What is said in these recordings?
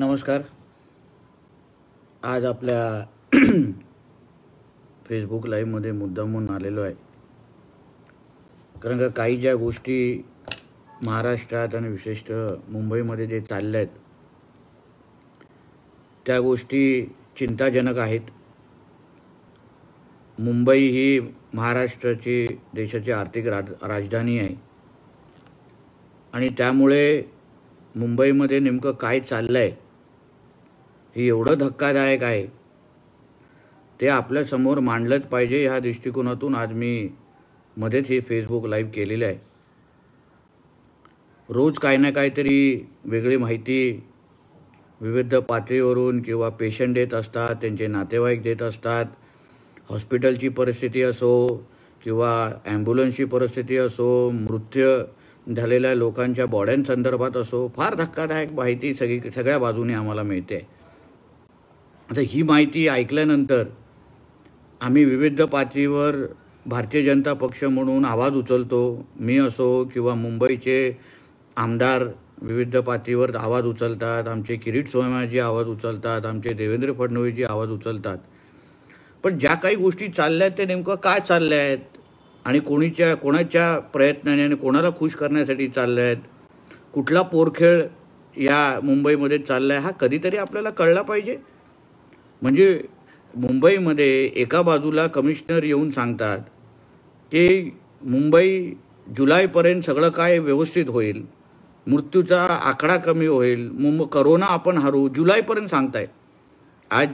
नमस्कार आज आपल्या फेसबुक लाईव्हमध्ये मुद्दा म्हणून आलेलो आहे कारण का काही ज्या गोष्टी महाराष्ट्रात आणि विशेषतः मुंबईमध्ये जे चालल्या आहेत त्या गोष्टी चिंताजनक आहेत मुंबई ही महाराष्ट्राची देशाची आर्थिक राज राजधानी आहे आणि त्यामुळे मुंबईमध्ये नेमकं काय चाललं आहे हे एवढं धक्कादायक आहे ते आपल्यासमोर मांडलंच पाहिजे ह्या दृष्टिकोनातून आज मी मध्येच हे फेसबुक लाईव्ह केलेलं आहे रोज काही ना काहीतरी वेगळी माहिती विविध पातळीवरून किंवा पेशंट देत असतात त्यांचे नातेवाईक देत असतात हॉस्पिटलची परिस्थिती असो किंवा ॲम्ब्युलन्सची परिस्थिती असो मृत्यू झालेल्या लोकांच्या बॉड्यांसंदर्भात असो फार धक्कादायक माहिती सगळी सगळ्या बाजूने आम्हाला मिळते आता ही माहिती ऐकल्यानंतर आम्ही विविध पातळीवर भारतीय जनता पक्ष म्हणून आवाज उचलतो मी असो किंवा मुंबईचे आमदार विविध पातळीवर आवाज उचलतात आमचे किरीट सोमाजी आवाज उचलतात आमचे देवेंद्र फडणवीसजी आवाज उचलतात पण ज्या काही गोष्टी चालल्या आहेत ते नेमकं काय चालल्या आहेत आणि कोणीच्या कोणाच्या प्रयत्नाने आणि कोणाला खुश करण्यासाठी चालले आहेत कुठला पोरखेळ या मुंबईमध्ये चालला आहे हा कधीतरी आपल्याला कळला पाहिजे म्हणजे मुंबईमध्ये एका बाजूला कमिशनर येऊन सांगतात की मुंबई जुलैपर्यंत सगळं काय व्यवस्थित होईल मृत्यूचा आकडा कमी होईल मुंब करोना आपण हरू जुलैपर्यंत सांगताय आज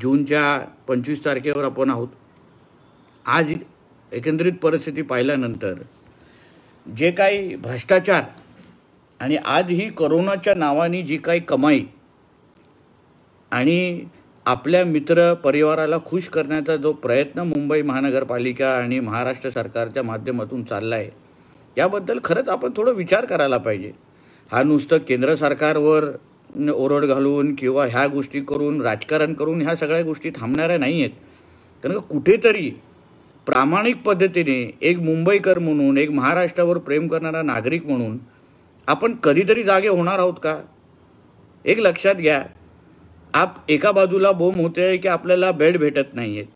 जूनच्या पंचवीस तारखेवर आपण आहोत आज एकंदरीत परिस्थिती पाहिल्यानंतर जे काही भ्रष्टाचार आणि आज ही करोनाच्या नावाने जी काही कमाई आणि आपल्या मित्र परिवाराला खुश करण्याचा जो प्रयत्न मुंबई महानगरपालिका आणि महाराष्ट्र सरकारच्या माध्यमातून चालला आहे याबद्दल खरंच आपण थोडं विचार करायला पाहिजे हा नुसतं केंद्र सरकारवर ओरड घालून किंवा ह्या गोष्टी करून राजकारण करून ह्या सगळ्या गोष्टी थांबणाऱ्या नाही आहेत कारण कुठेतरी प्रामाणिक पद्धतीने एक मुंबईकर म्हणून एक महाराष्ट्रावर प्रेम करणारा नागरिक म्हणून आपण कधीतरी जागे होणार आहोत का एक लक्षात घ्या आप एका बाजूला बोम होते आहे की आपल्याला बेड भेटत नाही आहेत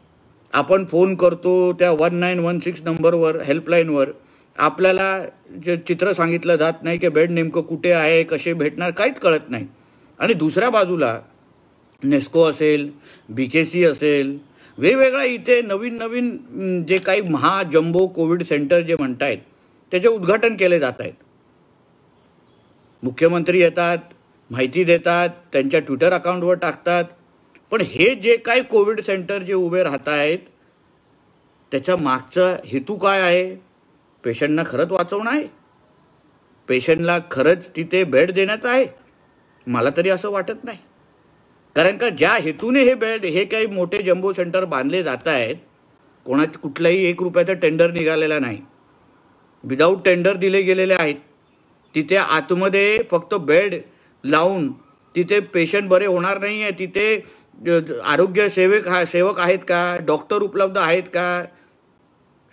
आपण फोन करतो त्या वन नाईन वन सिक्स नंबरवर हेल्पलाईनवर आपल्याला जे चित्र सांगितलं जात नाही की बेड नेमकं कुठे आहे कसे भेटणार काहीच कळत नाही आणि दुसऱ्या बाजूला नेस्को असेल बी के सी असेल वेगवेगळ्या इथे नवीन नवीन जे काही महा कोविड सेंटर जे आहेत त्याचे उद्घाटन केले जात आहेत मुख्यमंत्री येतात माहिती देतात त्यांच्या ट्विटर अकाउंटवर टाकतात पण हे जे काही कोविड सेंटर जे उभे राहत आहेत त्याच्या मागचा हेतू काय आहे पेशंटना खरंच वाचवणं आहे पेशंटला खरंच तिथे बेड देण्यात आहे मला तरी असं वाटत नाही कारण का ज्या हेतूने हे बेड हे काही मोठे जम्बो सेंटर बांधले जात आहेत कोणा कुठलाही एक रुपयाचा टेंडर निघालेला नाही विदाऊट टेंडर दिले गेलेले आहेत तिथे आतमध्ये फक्त बेड लावून तिथे पेशंट बरे होणार नाही आहे तिथे आरोग्य सेवक हा सेवक आहेत का डॉक्टर उपलब्ध आहेत का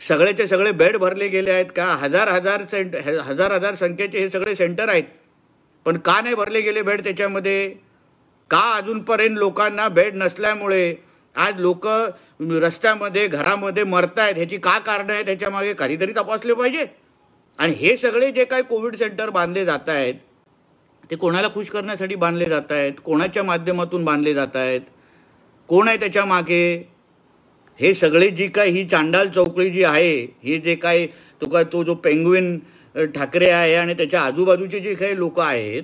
सगळ्याचे सगळे बेड भरले गेले आहेत का हजार हजार सेंट हजार हजार संख्येचे हे सगळे सेंटर आहेत पण का नाही भरले गेले बेड त्याच्यामध्ये का अजूनपर्यंत लोकांना बेड नसल्यामुळे आज लोक रस्त्यामध्ये घरामध्ये मरत आहेत ह्याची का कारणं आहेत त्याच्यामागे काहीतरी तपासले पाहिजे आणि हे सगळे जे काही कोविड सेंटर बांधले जात आहेत ते कोणाला खुश करण्यासाठी बांधले जात आहेत कोणाच्या माध्यमातून बांधले जात आहेत कोण आहे त्याच्या मागे हे सगळे जी काय ही चांडाल चौकळी जी आहे हे जे काही तो काय तो जो पेंग्विन ठाकरे आहे आणि त्याच्या आजूबाजूचे जे काही लोक आहेत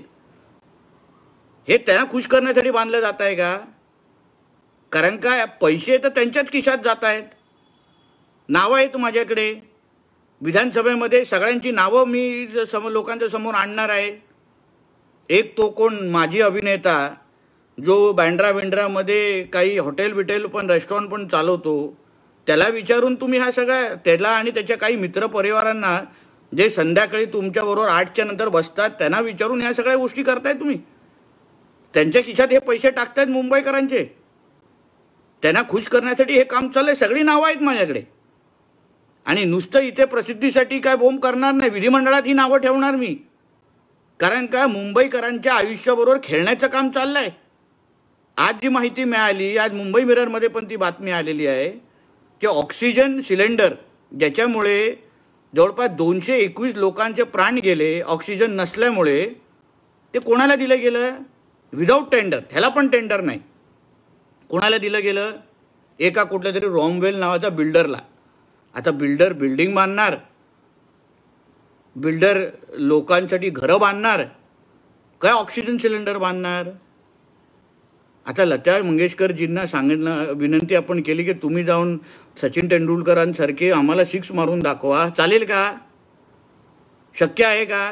हे त्यांना खुश करण्यासाठी बांधलं जात आहे का कारण काय पैसे तर त्यांच्याच खिशात जात आहेत नावं आहेत माझ्याकडे विधानसभेमध्ये सगळ्यांची नावं मी सम लोकांच्या समोर आणणार आहे एक तो कोण माझी अभिनेता जो बँड्रा विंड्रामध्ये काही हॉटेल बिटेल पण रेस्टॉरंट पण चालवतो त्याला विचारून तुम्ही हा सगळा त्याला आणि त्याच्या काही मित्रपरिवारांना जे संध्याकाळी तुमच्याबरोबर आठच्या नंतर बसतात त्यांना विचारून ह्या सगळ्या गोष्टी करताय तुम्ही त्यांच्या खिशात हे पैसे आहेत मुंबईकरांचे त्यांना खुश करण्यासाठी हे काम चाललंय सगळी नावं आहेत माझ्याकडे आणि नुसतं इथे प्रसिद्धीसाठी काय बोंब करणार नाही विधिमंडळात ही नावं ठेवणार मी कारण का मुंबईकरांच्या आयुष्याबरोबर खेळण्याचं काम चाललंय आज जी माहिती मिळाली आज मुंबई मिररमध्ये पण ती बातमी आलेली आहे की ऑक्सिजन सिलेंडर ज्याच्यामुळे जवळपास दोनशे एकवीस लोकांचे प्राण गेले ऑक्सिजन नसल्यामुळे ते कोणाला दिलं गेलं विदाऊट टेंडर ह्याला पण टेंडर नाही कोणाला दिलं गेलं एका कुठल्या तरी रॉमवेल नावाच्या बिल्डरला आता बिल्डर बिल्डिंग बांधणार बिल्डर लोकांसाठी घरं बांधणार काय ऑक्सिजन सिलेंडर बांधणार आता लता मंगेशकरजींना सांगणं विनंती आपण केली की तुम्ही जाऊन सचिन तेंडुलकरांसारखे आम्हाला सिक्स मारून दाखवा चालेल का शक्य आहे का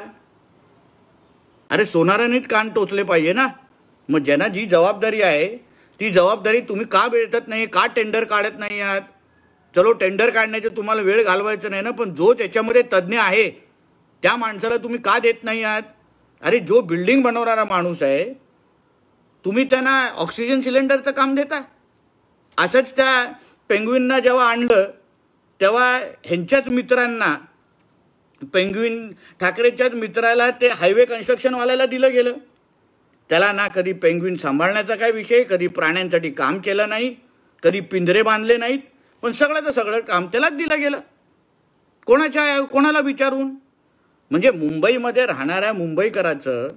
अरे सोनारानेच कान टोचले पाहिजे ना मग ज्यांना जी जबाबदारी आहे ती जबाबदारी तुम्ही का भेटत नाही का टेंडर काढत नाही आहात चलो टेंडर काढण्याचे तुम्हाला वेळ घालवायचं नाही ना पण जो त्याच्यामध्ये तज्ज्ञ आहे त्या माणसाला तुम्ही का देत नाही आहात अरे जो बिल्डिंग बनवणारा माणूस आहे तुम्ही त्यांना ऑक्सिजन सिलेंडरचं काम देता असंच त्या पेंग्विनना जेव्हा आणलं तेव्हा ह्यांच्याच मित्रांना पेंग्विन ठाकरेच्याच मित्राला ते हायवे कन्स्ट्रक्शनवाल्याला दिलं गेलं त्याला ना कधी पेंग्विन सांभाळण्याचा काय विषय कधी प्राण्यांसाठी काम केलं नाही कधी पिंजरे बांधले नाहीत पण सगळ्याचं सगळं काम त्यालाच दिलं गेलं कोणाच्या कोणाला विचारून म्हणजे मुंबईमध्ये राहणाऱ्या मुंबईकराचं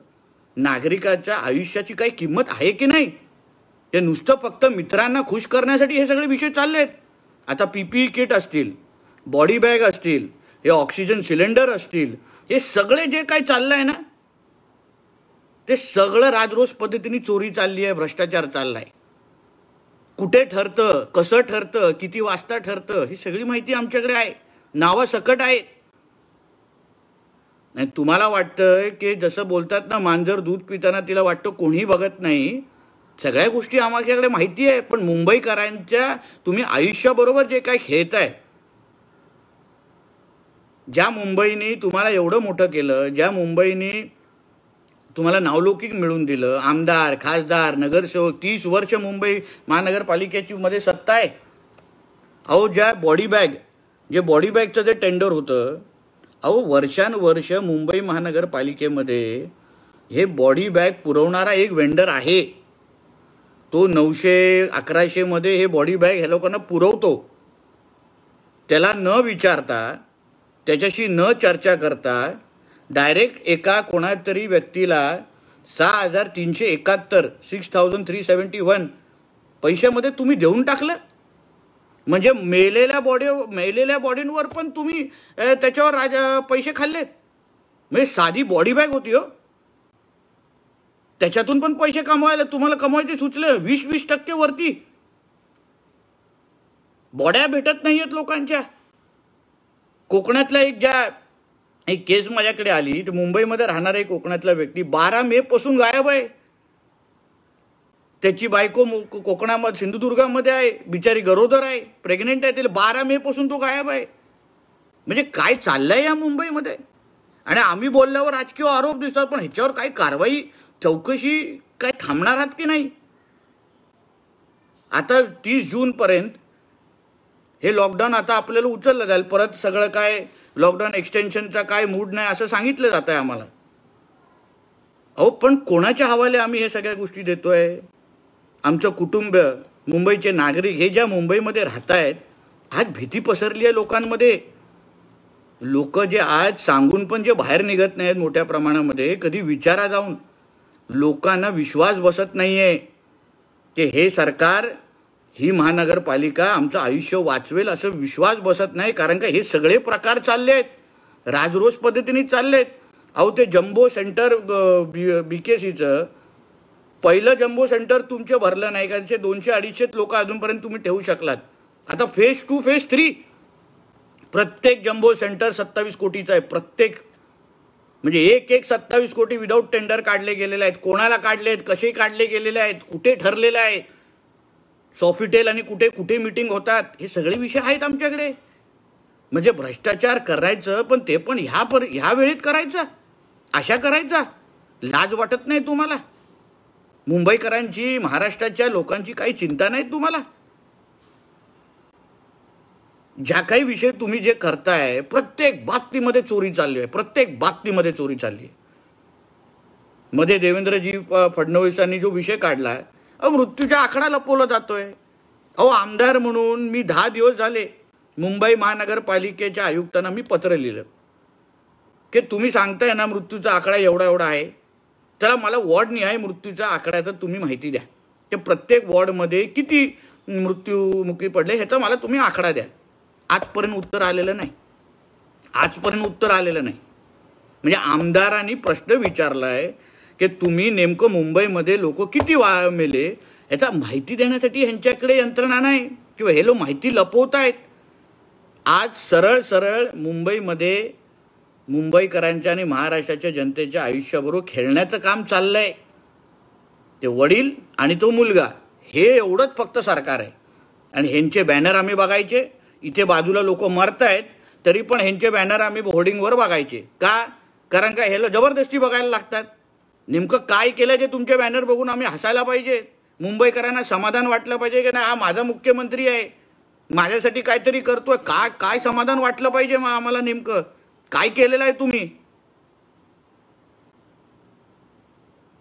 नागरिकाच्या आयुष्याची काही किंमत आहे की नाही ते नुसतं फक्त मित्रांना खुश करण्यासाठी हे सगळे विषय चालले आहेत आता पीपीई किट असतील बॉडी बॅग असतील हे ऑक्सिजन सिलेंडर असतील हे सगळे जे काही चाललं आहे ना ते सगळं राजरोष पद्धतीने चोरी चालली आहे भ्रष्टाचार चाललाय कुठे ठरतं कसं ठरतं किती वाजता ठरतं ही सगळी माहिती आमच्याकडे आहे नावं सकट आहेत नाही तुम्हाला वाटतं की जसं बोलतात ना मांजर दूध पिताना तिला वाटतं कोणीही बघत नाही सगळ्या गोष्टी आम्हाच्याकडे माहिती आहे पण मुंबईकरांच्या तुम्ही आयुष्याबरोबर जे काय आहे ज्या मुंबईने तुम्हाला एवढं मोठं केलं ज्या मुंबईने तुम्हाला नावलौकिक मिळून दिलं आमदार खासदार नगरसेवक तीस वर्ष मुंबई महानगरपालिकेची मध्ये सत्ता आहे अहो ज्या बॉडी बॅग जे बॉडी बॅगचं जे टेंडर होतं अहो वर्षानुवर्ष मुंबई महानगरपालिकेमध्ये हे बॉडी बॅग पुरवणारा एक वेंडर आहे तो नऊशे अकराशेमध्ये हे बॉडी बॅग ह्या लोकांना पुरवतो त्याला न विचारता त्याच्याशी न चर्चा करता डायरेक्ट एका कोणातरी व्यक्तीला सहा हजार तीनशे एकाहत्तर six thousand three seventy one पैशामध्ये तुम्ही देऊन टाकलं म्हणजे मेलेल्या बॉडी मेलेल्या बॉडींवर पण तुम्ही त्याच्यावर राजा पैसे खाल्ले म्हणजे साधी बॉडी बॅग होती हो त्याच्यातून पण पैसे कमवायला तुम्हाला कमवायचे सुचले वीस वीस टक्के वरती बॉड्या भेटत नाहीयेत लोकांच्या कोकणातल्या एक ज्या एक केस माझ्याकडे आली तर मुंबईमध्ये राहणारा एक कोकणातला व्यक्ती बारा मे पासून गायब आहे त्याची बायको कोकणामध्ये सिंधुदुर्गामध्ये आहे बिचारी गरोदर आहे प्रेग्नेंट आहे त्याला बारा मे पासून तो गायब आहे म्हणजे काय चाललंय या मुंबईमध्ये आणि आम्ही बोलल्यावर राजकीय आरोप दिसतात पण ह्याच्यावर काही कारवाई चौकशी काय थांबणार आहात की नाही आता तीस जूनपर्यंत हे लॉकडाऊन आता आपल्याला उचललं जाईल परत सगळं काय लॉकडाऊन एक्सटेन्शनचा काय मूड नाही असं सांगितलं जात आहे आम्हाला अहो पण कोणाच्या हवाले आम्ही हे सगळ्या गोष्टी देतोय आमचं कुटुंब मुंबईचे नागरिक हे ज्या मुंबईमध्ये राहत आहेत आज भीती पसरली आहे लोकांमध्ये लोक जे आज सांगून पण जे बाहेर निघत नाहीत मोठ्या प्रमाणामध्ये कधी विचारा जाऊन लोकांना विश्वास बसत नाही आहे की हे सरकार ही महानगरपालिका आमचं आयुष्य वाचवेल असं विश्वास बसत नाही कारण का हे सगळे प्रकार चालले आहेत राजरोस पद्धतीने चालले आहेत अहो ते जम्बो सेंटर बी के सीचं पहिलं जम्बो सेंटर तुमचे भरलं नाही कारण ते दोनशे अडीचशे लोक अजूनपर्यंत तुम्ही ठेवू शकलात आता फेज टू फेज थ्री प्रत्येक जम्बो सेंटर सत्तावीस कोटीचं आहे प्रत्येक म्हणजे एक एक सत्तावीस कोटी विदाऊट टेंडर काढले गेलेले आहेत कोणाला काढले आहेत कसे काढले गेलेले आहेत कुठे ठरलेले आहेत सॉफिटेल आणि कुठे कुठे मिटिंग होतात हे सगळे विषय आहेत आमच्याकडे म्हणजे भ्रष्टाचार करायचं पण ते पण ह्या पर ह्या वेळेत करायचं आशा करायचा लाज वाटत नाही तुम्हाला मुंबईकरांची महाराष्ट्राच्या लोकांची काही चिंता नाही तुम्हाला ज्या काही विषय तुम्ही जे करताय प्रत्येक बातमीमध्ये चोरी चालली आहे प्रत्येक बातमीमध्ये चोरी चालली आहे मध्ये देवेंद्रजी फडणवीसांनी जो विषय काढला आहे मृत्यूचा आकडा लपवला जातोय अहो आमदार म्हणून मी दहा दिवस झाले मुंबई महानगरपालिकेच्या आयुक्तांना मी पत्र लिहिलं की तुम्ही सांगताय ना मृत्यूचा आकडा एवढा एवढा आहे त्याला मला वॉर्ड मृत्यूचा मृत्यूच्या आकड्याचं तुम्ही माहिती द्या ते प्रत्येक वॉर्डमध्ये किती मृत्यूमुखी पडले ह्याचा मला तुम्ही आकडा द्या आजपर्यंत उत्तर आलेलं नाही आजपर्यंत उत्तर आलेलं नाही म्हणजे आमदारांनी प्रश्न विचारला आहे की तुम्ही नेमकं मुंबईमध्ये लोक किती वा मेले याचा माहिती देण्यासाठी ह्यांच्याकडे यंत्रणा नाही किंवा हे लोक माहिती लपवत आहेत आज सरळ सरळ मुंबईमध्ये मुंबईकरांच्या आणि महाराष्ट्राच्या जनतेच्या आयुष्याबरोबर खेळण्याचं काम चाललं आहे ते वडील आणि तो मुलगा हे एवढंच फक्त सरकार आहे आणि ह्यांचे बॅनर आम्ही बघायचे इथे बाजूला लोक मरत आहेत तरी पण ह्यांचे बॅनर आम्ही होर्डिंगवर बघायचे का कारण का ह्याला जबरदस्ती बघायला लागतात नेमकं काय केलं ते तुमचे बॅनर बघून आम्ही हसायला पाहिजे मुंबईकरांना समाधान वाटलं पाहिजे की नाही हा माझा मुख्यमंत्री आहे माझ्यासाठी काहीतरी करतोय काय काय समाधान वाटलं पाहिजे मग आम्हाला नेमकं काय केलेलं आहे तुम्ही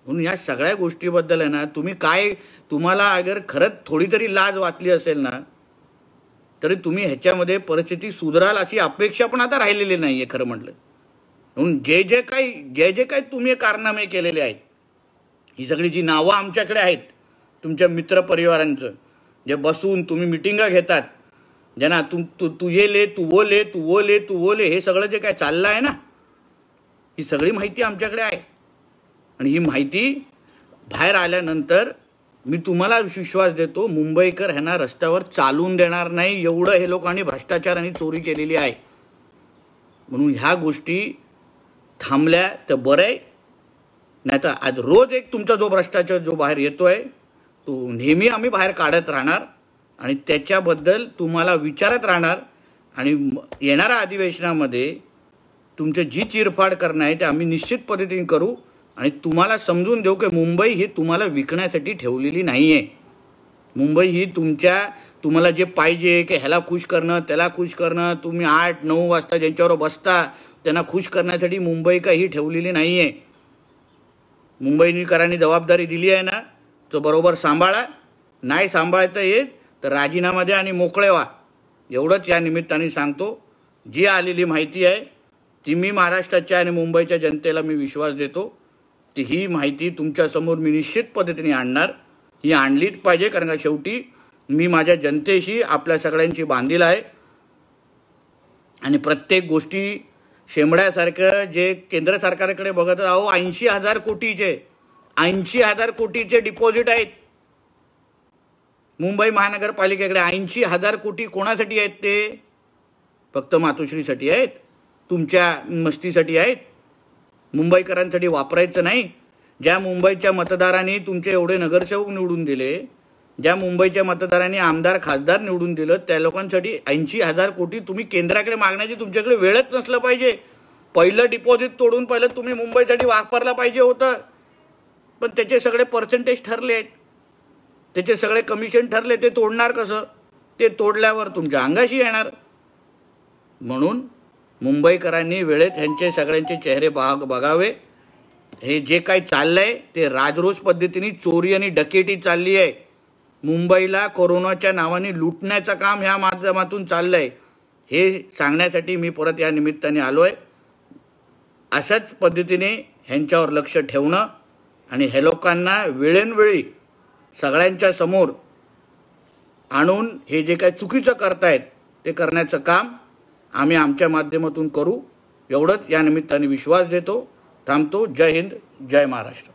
म्हणून या सगळ्या गोष्टीबद्दल आहे ना तुम्ही काय तुम्हाला अगर खरंच थोडी तरी लाज वाटली असेल ना तरी तुम्ही ह्याच्यामध्ये परिस्थिती सुधराल अशी अपेक्षा पण आता राहिलेली नाही आहे खरं म्हटलं म्हणून जे जे काही जे जे काही तुम्ही कारनामे केलेले आहेत ही सगळी जी नावं आमच्याकडे आहेत तुमच्या मित्रपरिवारांचं जे बसून तुम्ही मिटिंगा घेतात ज्यांना तुम तू तु ये ले तू वो ले तू वो ले तू वो ले हे सगळं जे काय चाललं आहे ना ही सगळी माहिती आमच्याकडे आहे आणि ही माहिती बाहेर आल्यानंतर मी तुम्हाला विश्वास देतो मुंबईकर ह्यांना रस्त्यावर चालून देणार नाही एवढं हे लोकांनी भ्रष्टाचार आणि चोरी केलेली आहे म्हणून ह्या गोष्टी थांबल्या तर बरं आहे नाही तर आज रोज एक तुमचा जो भ्रष्टाचार जो बाहेर येतो आहे तो नेहमी आम्ही बाहेर काढत राहणार आणि त्याच्याबद्दल तुम्हाला विचारत राहणार आणि येणाऱ्या अधिवेशनामध्ये तुमचे जी चिरफाड करणं आहे ते आम्ही निश्चित पद्धतीने करू आणि तुम्हाला समजून देऊ की मुंबई ही तुम्हाला विकण्यासाठी ठेवलेली नाही आहे मुंबई ही तुमच्या तुम्हाला जे पाहिजे की ह्याला खुश करणं त्याला खुश करणं तुम्ही आठ नऊ वाजता ज्यांच्यावर बसता त्यांना खुश करण्यासाठी मुंबई काही ठेवलेली नाही आहे मुंबईकरांनी जबाबदारी दिली आहे ना तो बरोबर सांभाळा नाही सांभाळता येत तर राजीनामा द्या आणि मोकळे व्हा एवढंच या निमित्ताने सांगतो जी आलेली माहिती आहे ती मी महाराष्ट्राच्या आणि मुंबईच्या जनतेला मी विश्वास देतो ती ही माहिती तुमच्यासमोर मी निश्चित पद्धतीने आणणार ही आणलीच पाहिजे कारण का शेवटी मी माझ्या जनतेशी आपल्या सगळ्यांची बांधील आहे आणि प्रत्येक गोष्टी शेमड्यासारखं जे केंद्र सरकारकडे बघत आहो ऐंशी हजार कोटीचे ऐंशी हजार कोटीचे डिपॉझिट आहेत मुंबई महानगरपालिकेकडे ऐंशी हजार कोटी कोणासाठी आहेत ते फक्त मातोश्रीसाठी आहेत तुमच्या मस्तीसाठी आहेत मुंबईकरांसाठी वापरायचं नाही ज्या मुंबईच्या मतदारांनी तुमचे एवढे नगरसेवक निवडून दिले ज्या मुंबईच्या मतदारांनी आमदार खासदार निवडून दिलं त्या लोकांसाठी ऐंशी हजार कोटी तुम्ही केंद्राकडे मागण्याची तुमच्याकडे वेळच नसलं पाहिजे पहिलं डिपॉझिट तोडून पहिलं तुम्ही मुंबईसाठी वापरला पाहिजे होतं पण त्याचे सगळे पर्सेंटेज ठरले आहेत त्याचे सगळे कमिशन ठरले ते तोडणार कसं ते तोडल्यावर तुमच्या अंगाशी येणार म्हणून मुंबईकरांनी वेळेत ह्यांचे सगळ्यांचे चेहरे बाग बघावे हे जे काही चाललं आहे ते राजरोस पद्धतीने चोरी आणि डकेटी चालली आहे मुंबईला कोरोनाच्या नावाने लुटण्याचं काम ह्या माध्यमातून चाललं आहे हे सांगण्यासाठी मी परत या निमित्ताने आलो आहे अशाच पद्धतीने ह्यांच्यावर लक्ष ठेवणं आणि हे लोकांना वेळेनवेळी सगळ्यांच्या समोर आणून हे जे काही चुकीचं करतायत ते करण्याचं काम आम्ही आमच्या माध्यमातून करू एवढंच या निमित्ताने विश्वास देतो थांबतो जय हिंद जय महाराष्ट्र